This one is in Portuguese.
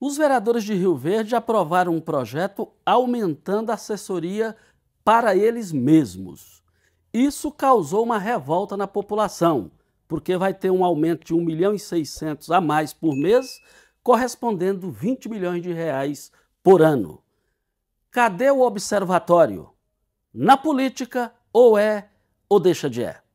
Os vereadores de Rio Verde aprovaram um projeto aumentando a assessoria para eles mesmos. Isso causou uma revolta na população, porque vai ter um aumento de 1 milhão e 600 a mais por mês, correspondendo 20 milhões de reais por ano. Cadê o observatório? Na política, ou é ou deixa de é.